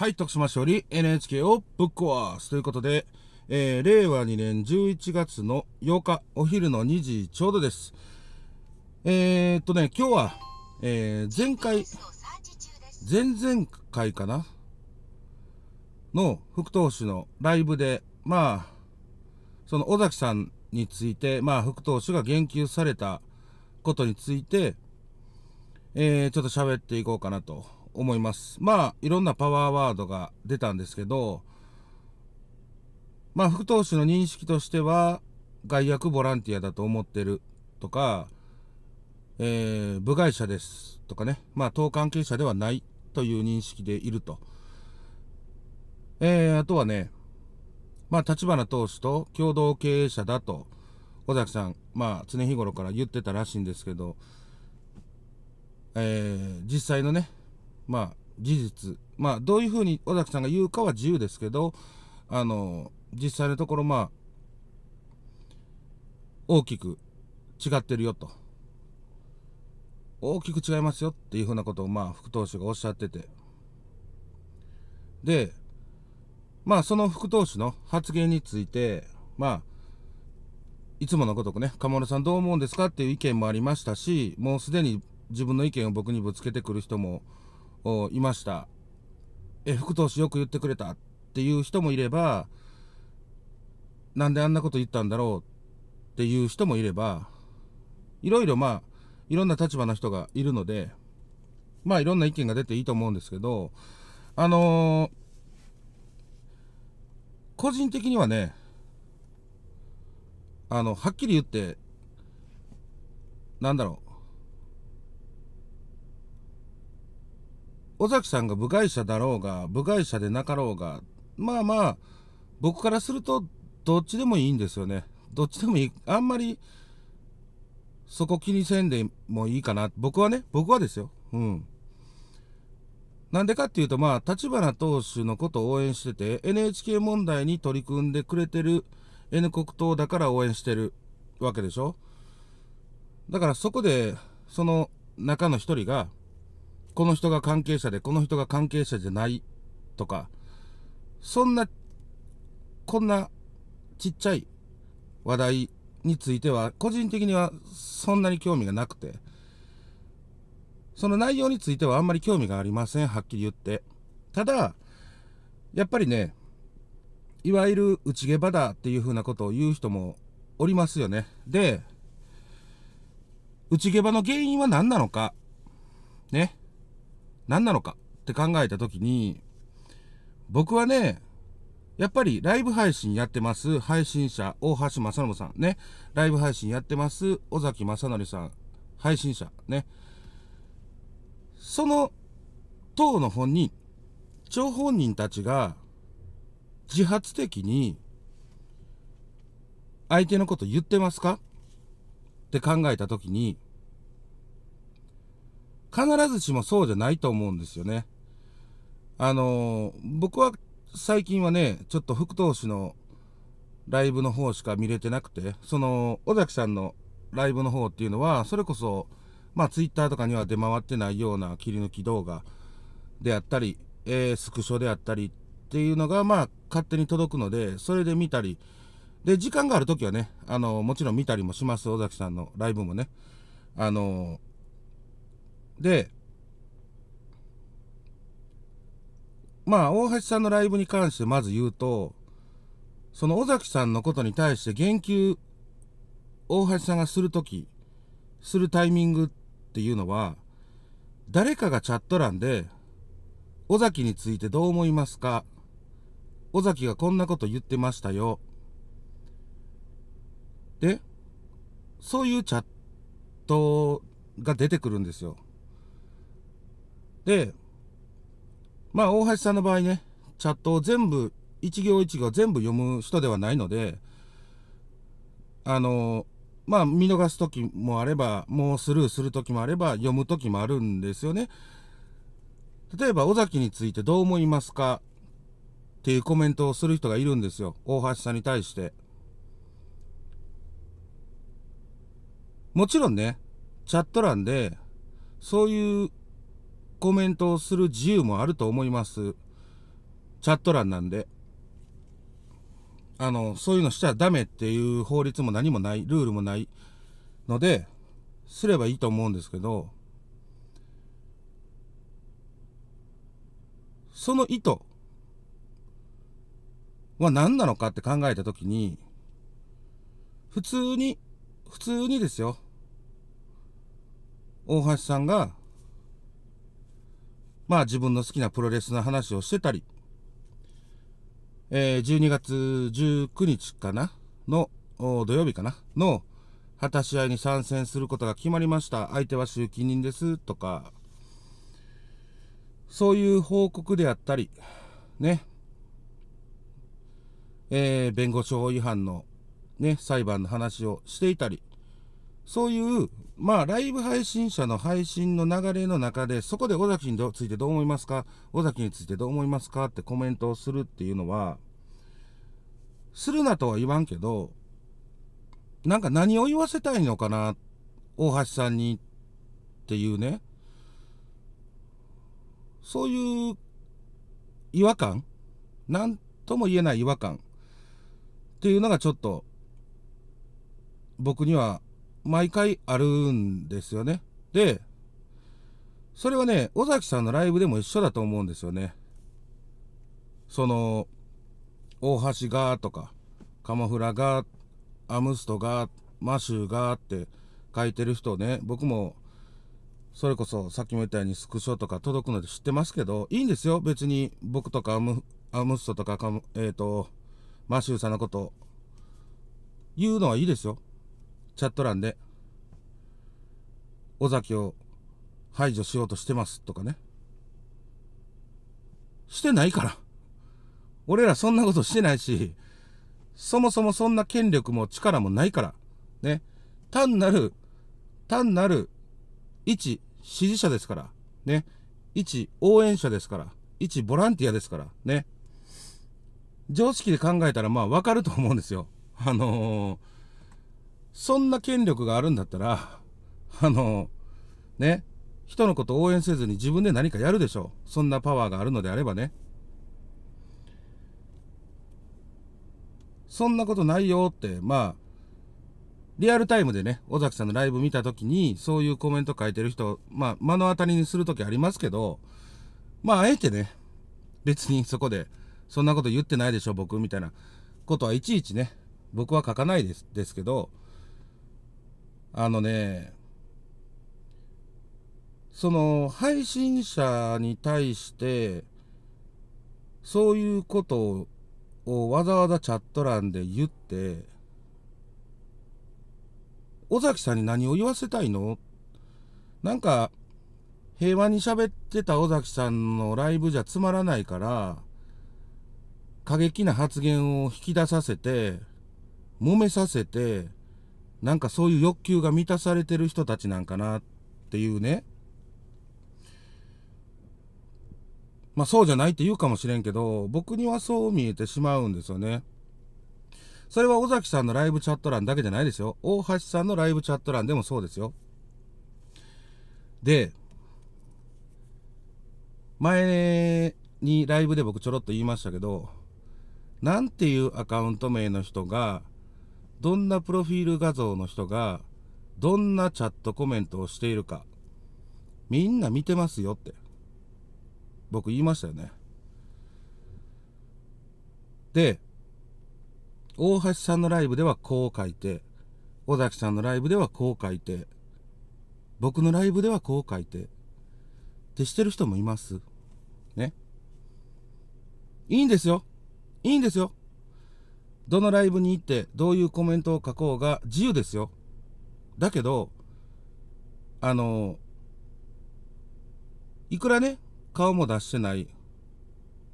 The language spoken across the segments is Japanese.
はい、徳島市より NHK をぶっ壊すということで、えー、令和2年11月の8日お昼の2時ちょうどです。えー、っとね、今日は、えー、前回、前々回かなの副投手のライブで、まあ、その尾崎さんについて、まあ、副投手が言及されたことについて、えー、ちょっと喋っていこうかなと思います。まあ、いろんなパワーワードが出たんですけど、まあ、副投手の認識としては、外役ボランティアだと思ってるとか、えー、部外者ですとかね、まあ、党関係者ではないという認識でいると。えー、あとはね、まあ、立花投手と共同経営者だと、尾崎さん、まあ、常日頃から言ってたらしいんですけど、えー、実際のね、まあ、事実、まあ、どういうふうに尾崎さんが言うかは自由ですけど、あの、実際のところ、まあ、大きく違ってるよと。大きく違いますよっていうふうなことを、まあ、副投手がおっしゃってて。で、まあ、その副投手の発言について、まあ、いつものごとくね、鴨野さんどう思うんですかっていう意見もありましたし、もうすでに自分の意見を僕にぶつけてくる人もいました。え、福投手よく言ってくれたっていう人もいれば、なんであんなこと言ったんだろうっていう人もいれば、いろいろまあ、いろんな立場の人がいるので、まあいろんな意見が出ていいと思うんですけど、あのー、個人的にはね、あの、はっきり言って、なんだろう、尾崎さんが部外者だろうが部外者でなかろうがまあまあ僕からするとどっちでもいいんですよねどっちでもいいあんまりそこ気にせんでもいいかな僕はね僕はですようんなんでかっていうとまあ立花党首のことを応援してて NHK 問題に取り組んでくれてる N 国党だから応援してるわけでしょだからそこでその中の一人がこの人が関係者で、この人が関係者じゃないとか、そんな、こんなちっちゃい話題については、個人的にはそんなに興味がなくて、その内容についてはあんまり興味がありません、はっきり言って。ただ、やっぱりね、いわゆる内毛場だっていうふうなことを言う人もおりますよね。で、内毛場の原因は何なのか。ね。何なのかって考えた時に僕はねやっぱりライブ配信やってます。配信者、大橋正信さんね。ライブ配信やってます。尾崎正則さん。配信者ね。その党の本人、張本人たちが自発的に相手のこと言ってますかって考えた時に必ずしもそうじゃないと思うんですよね。あのー、僕は最近はね、ちょっと副投手のライブの方しか見れてなくて、その、尾崎さんのライブの方っていうのは、それこそ、まあ、ツイッターとかには出回ってないような切り抜き動画であったり、えー、スクショであったりっていうのが、まあ、勝手に届くので、それで見たり、で、時間がある時はね、あの、もちろん見たりもします、尾崎さんのライブもね。あの、でまあ大橋さんのライブに関してまず言うとその尾崎さんのことに対して言及大橋さんがする時するタイミングっていうのは誰かがチャット欄で「尾崎についてどう思いますか?」「尾崎がこんなこと言ってましたよ」でそういうチャットが出てくるんですよ。で、まあ、大橋さんの場合ね、チャットを全部、一行一行全部読む人ではないので、あの、まあ、見逃す時もあれば、もうスルーする時もあれば、読む時もあるんですよね。例えば、尾崎についてどう思いますかっていうコメントをする人がいるんですよ。大橋さんに対して。もちろんね、チャット欄で、そういうコメントをする自由もあると思います。チャット欄なんで。あの、そういうのしちゃダメっていう法律も何もない、ルールもないので、すればいいと思うんですけど、その意図は何なのかって考えたときに、普通に、普通にですよ。大橋さんがまあ自分の好きなプロレスの話をしてたり、えー、12月19日かなの、土曜日かなの、果たし合いに参戦することが決まりました。相手は集金人ですとか、そういう報告であったり、ね、えー、弁護士法違反のね、裁判の話をしていたり、そういう、まあ、ライブ配信者の配信の流れの中で、そこで尾崎についてどう思いますか尾崎についてどう思いますかってコメントをするっていうのは、するなとは言わんけど、なんか何を言わせたいのかな、大橋さんにっていうね、そういう違和感なんとも言えない違和感っていうのがちょっと僕には毎回あるんですよね。で、それはね、尾崎さんのライブでも一緒だと思うんですよね。その、大橋がとか、カモフラが、アムストが、マシューがって書いてる人ね、僕も、それこそさっきも言ったようにスクショとか届くので知ってますけど、いいんですよ。別に僕とかアムアムストとかえっ、ー、と、マシューさんのこと、言うのはいいですよ。チャット欄で、尾崎を排除しようとしてますとかね。してないから。俺らそんなことしてないし、そもそもそんな権力も力もないから。ね。単なる、単なる、一支持者ですから。ね。一応援者ですから。一ボランティアですから。ね。常識で考えたらまあわかると思うんですよ。あのーそんな権力があるんだったら、あの、ね、人のこと応援せずに自分で何かやるでしょう。そんなパワーがあるのであればね。そんなことないよって、まあ、リアルタイムでね、尾崎さんのライブ見たときに、そういうコメント書いてる人、まあ、目の当たりにする時ありますけど、まあ、あえてね、別にそこで、そんなこと言ってないでしょ、僕、みたいなことはいちいちね、僕は書かないですですけど、あのね、その配信者に対して、そういうことをわざわざチャット欄で言って、尾崎さんに何を言わせたいのなんか、平和に喋ってた尾崎さんのライブじゃつまらないから、過激な発言を引き出させて、揉めさせて、なんかそういう欲求が満たされてる人たちなんかなっていうね。まあそうじゃないって言うかもしれんけど、僕にはそう見えてしまうんですよね。それは尾崎さんのライブチャット欄だけじゃないですよ。大橋さんのライブチャット欄でもそうですよ。で、前にライブで僕ちょろっと言いましたけど、なんていうアカウント名の人がどんなプロフィール画像の人がどんなチャットコメントをしているかみんな見てますよって僕言いましたよねで大橋さんのライブではこう書いて尾崎さんのライブではこう書いて僕のライブではこう書いてってしてる人もいますねいいんですよいいんですよどのライブに行ってどういうコメントを書こうが自由ですよだけどあのいくらね顔も出してない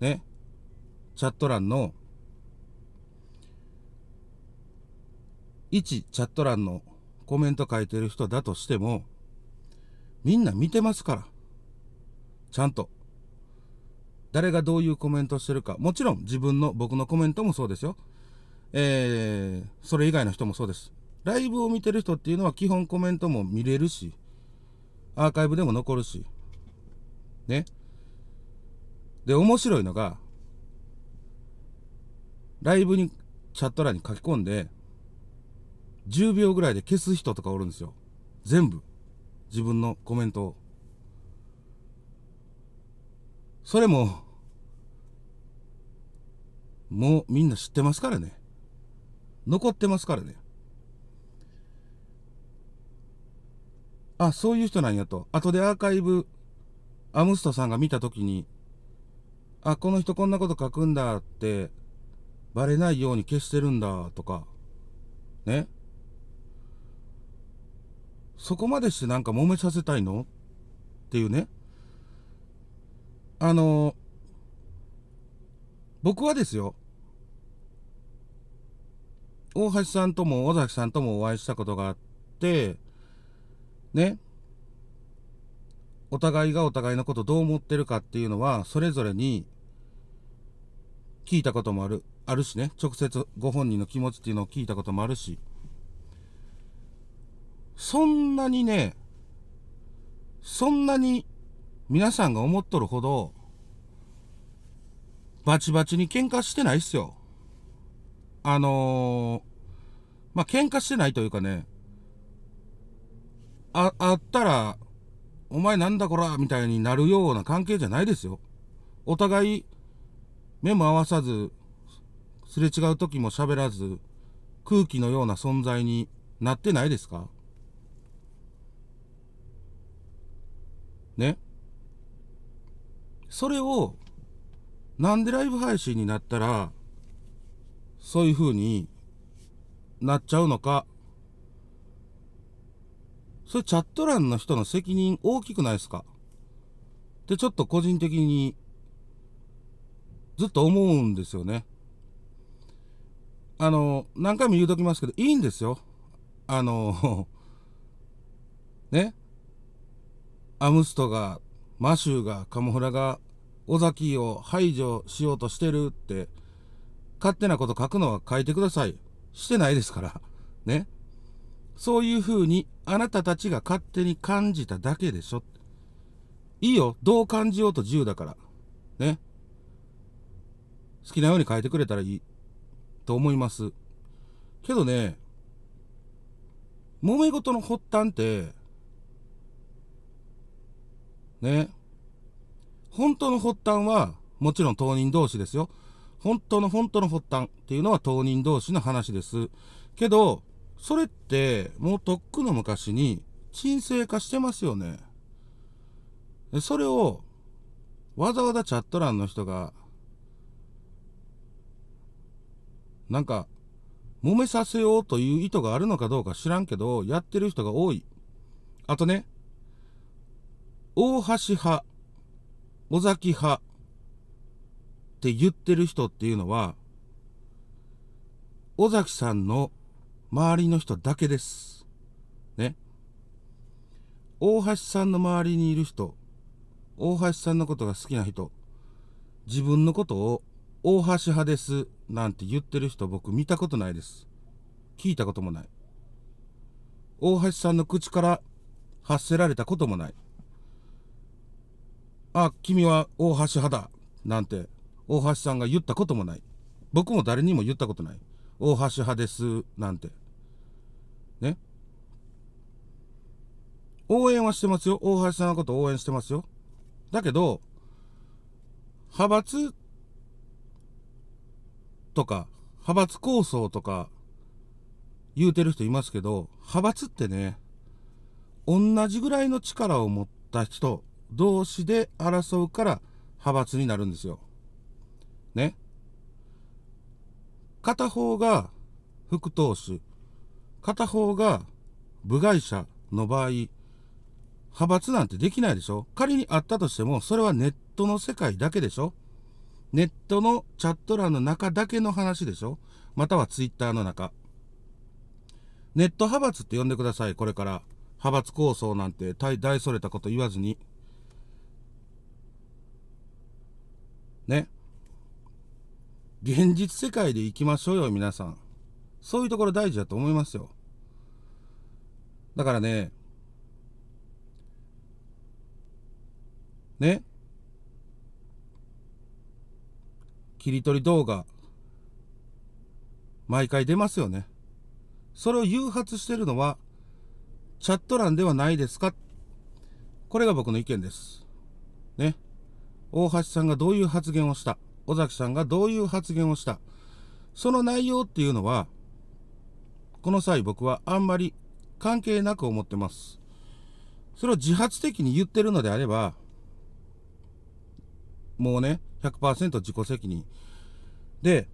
ねチャット欄の一チャット欄のコメント書いてる人だとしてもみんな見てますからちゃんと誰がどういうコメントしてるかもちろん自分の僕のコメントもそうですよえー、それ以外の人もそうです。ライブを見てる人っていうのは基本コメントも見れるし、アーカイブでも残るし、ね。で、面白いのが、ライブにチャット欄に書き込んで、10秒ぐらいで消す人とかおるんですよ。全部。自分のコメントを。それも、もうみんな知ってますからね。残ってますからね。あ、そういう人なんやと。後でアーカイブ、アムストさんが見た時に、あ、この人こんなこと書くんだって、バレないように消してるんだとか、ね。そこまでしてなんか揉めさせたいのっていうね。あの僕はですよ、大橋さんとも尾崎さんともお会いしたことがあって、ね、お互いがお互いのことどう思ってるかっていうのは、それぞれに聞いたこともある、あるしね、直接ご本人の気持ちっていうのを聞いたこともあるし、そんなにね、そんなに皆さんが思っとるほど、バチバチに喧嘩してないっすよ。あのー、まあ、喧嘩してないというかね、あ、あったら、お前なんだこら、みたいになるような関係じゃないですよ。お互い、目も合わさず、すれ違う時も喋らず、空気のような存在になってないですかね。それを、なんでライブ配信になったら、そういう風になっちゃうのか、それチャット欄の人の責任大きくないですかで、ちょっと個人的にずっと思うんですよね。あの、何回も言うときますけど、いいんですよ。あの、ね。アムストが、マシューが、カモフラが、尾崎を排除しようとしてるって、勝手なこと書くのは書いてください。してないですから。ね。そういうふうにあなたたちが勝手に感じただけでしょ。いいよ。どう感じようと自由だから。ね。好きなように書いてくれたらいい。と思います。けどね、揉め事の発端って、ね、本当の発端は、もちろん当人同士ですよ。本当の本当の発端っていうのは当人同士の話です。けど、それってもうとっくの昔に沈静化してますよね。それをわざわざチャット欄の人がなんか揉めさせようという意図があるのかどうか知らんけどやってる人が多い。あとね、大橋派、尾崎派、って言ってる人っていうのは、尾崎さんの周りの人だけです。ね。大橋さんの周りにいる人、大橋さんのことが好きな人、自分のことを大橋派ですなんて言ってる人僕見たことないです。聞いたこともない。大橋さんの口から発せられたこともない。あ、君は大橋派だなんて大橋さんが言ったこともない。僕も誰にも言ったことない。大橋派です、なんて。ね。応援はしてますよ。大橋さんのこと応援してますよ。だけど、派閥とか、派閥構想とか言うてる人いますけど、派閥ってね、同じぐらいの力を持った人同士で争うから派閥になるんですよ。ね。片方が副投手、片方が部外者の場合、派閥なんてできないでしょ仮にあったとしても、それはネットの世界だけでしょネットのチャット欄の中だけの話でしょまたはツイッターの中。ネット派閥って呼んでください、これから。派閥構想なんて大大それたこと言わずに。ね。現実世界で行きましょうよ、皆さん。そういうところ大事だと思いますよ。だからね、ね、切り取り動画、毎回出ますよね。それを誘発してるのは、チャット欄ではないですかこれが僕の意見です。ね。大橋さんがどういう発言をした尾崎さんがどういう発言をした。その内容っていうのは、この際僕はあんまり関係なく思ってます。それを自発的に言ってるのであれば、もうね、100%自己責任。で、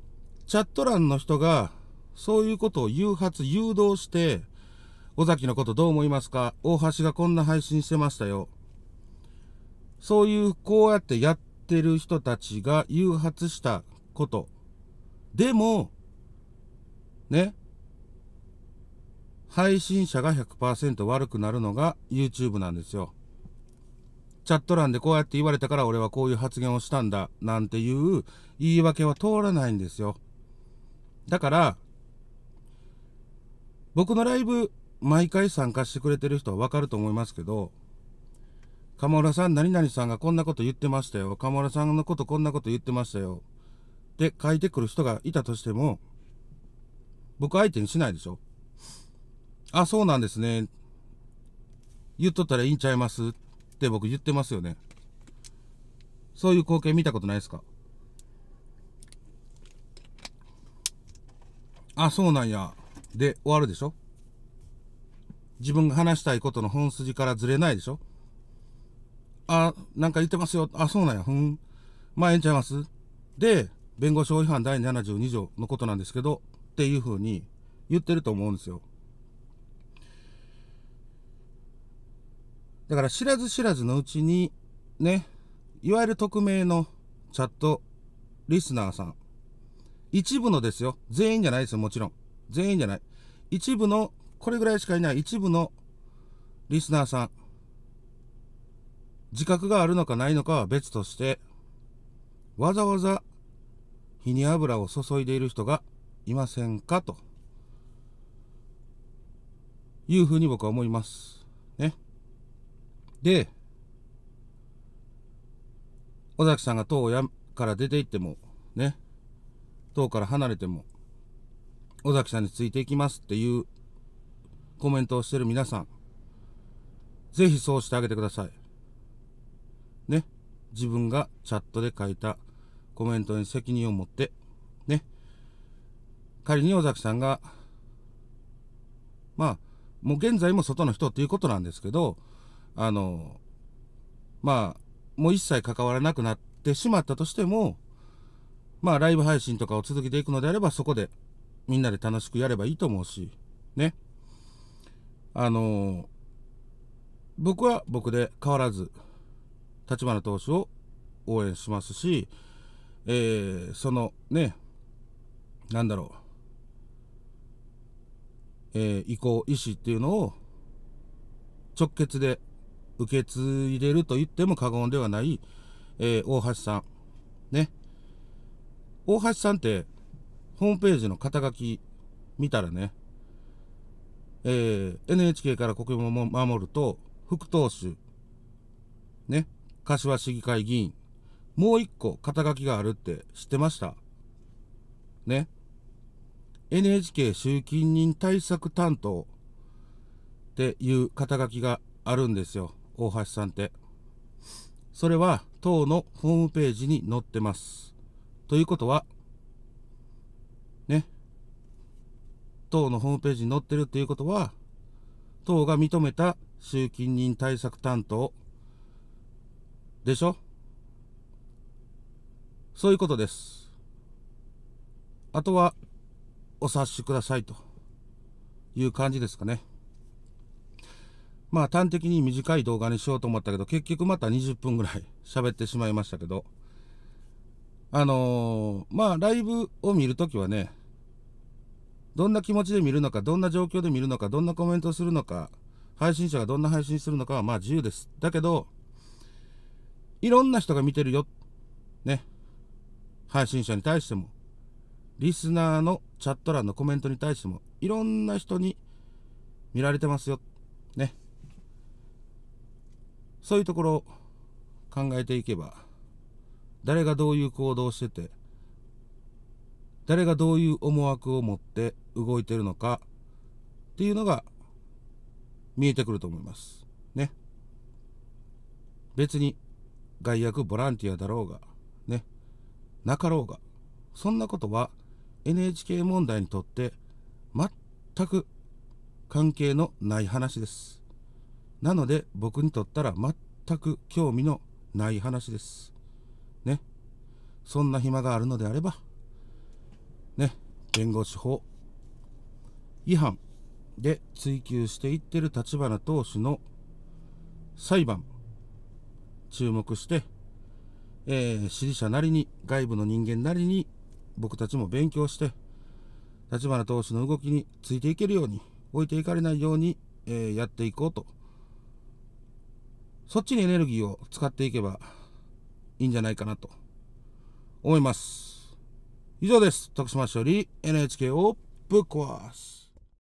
チャット欄の人が、そういうことを誘発、誘導して、尾崎のことどう思いますか大橋がこんな配信してましたよ。そういう、こうやってやっててる人たちが誘発したこと。でも、ね、配信者が100%悪くなるのが YouTube なんですよ。チャット欄でこうやって言われたから俺はこういう発言をしたんだなんていう言い訳は通らないんですよ。だから、僕のライブ毎回参加してくれてる人はわかると思いますけど、鴨村さん、何々さんがこんなこと言ってましたよ。鴨村さんのことこんなこと言ってましたよ。って書いてくる人がいたとしても、僕相手にしないでしょ。あ、そうなんですね。言っとったらいいんちゃいますって僕言ってますよね。そういう光景見たことないですかあ、そうなんや。で、終わるでしょ自分が話したいことの本筋からずれないでしょあ、なんか言ってますよ。あ、そうなんや。ふん。まあ、ええんちゃいますで、弁護士法違反第72条のことなんですけど、っていうふうに言ってると思うんですよ。だから知らず知らずのうちに、ね、いわゆる匿名のチャットリスナーさん、一部のですよ、全員じゃないですよ、もちろん。全員じゃない。一部の、これぐらいしかいない一部のリスナーさん、自覚があるのかないのかは別として、わざわざ火に油を注いでいる人がいませんかというふうに僕は思います。ね。で、尾崎さんが党やから出て行っても、ね、党から離れても、尾崎さんについていきますっていうコメントをしてる皆さん、ぜひそうしてあげてください。自分がチャットで書いたコメントに責任を持って、ね、仮に尾崎さんが、まあ、もう現在も外の人っていうことなんですけど、あの、まあ、もう一切関わらなくなってしまったとしても、まあ、ライブ配信とかを続けていくのであれば、そこでみんなで楽しくやればいいと思うし、ね。あの、僕は僕で変わらず、立花投手を応援しますし、えー、そのね、なんだろう、えー、意向、意思っていうのを直結で受け継いでると言っても過言ではない、えー、大橋さん。ね。大橋さんって、ホームページの肩書き見たらね、えー、NHK から国民を守ると、副投手、ね、柏市議会議員、もう一個肩書きがあるって知ってましたね。NHK 集金人対策担当っていう肩書きがあるんですよ。大橋さんって。それは党のホームページに載ってます。ということは、ね。党のホームページに載ってるっていうことは、党が認めた集金人対策担当でしょそういうことです。あとは、お察しくださいという感じですかね。まあ端的に短い動画にしようと思ったけど、結局また20分ぐらい喋ってしまいましたけど、あのー、まあライブを見るときはね、どんな気持ちで見るのか、どんな状況で見るのか、どんなコメントするのか、配信者がどんな配信するのかはまあ自由です。だけど、いろんな人が見てるよ。ね。配信者に対しても、リスナーのチャット欄のコメントに対しても、いろんな人に見られてますよ。ね。そういうところを考えていけば、誰がどういう行動をしてて、誰がどういう思惑を持って動いてるのかっていうのが見えてくると思います。ね。別に外役ボランティアだろうがねなかろうがそんなことは NHK 問題にとって全く関係のない話ですなので僕にとったら全く興味のない話ですねそんな暇があるのであればね弁護士法違反で追及していってる立花党首の裁判注目して、えー、支持者なりに、外部の人間なりに、僕たちも勉強して、立花投手の動きについていけるように、置いていかれないように、えー、やっていこうと。そっちにエネルギーを使っていけばいいんじゃないかなと思います。以上です。徳島市より NHK をぶっ壊す。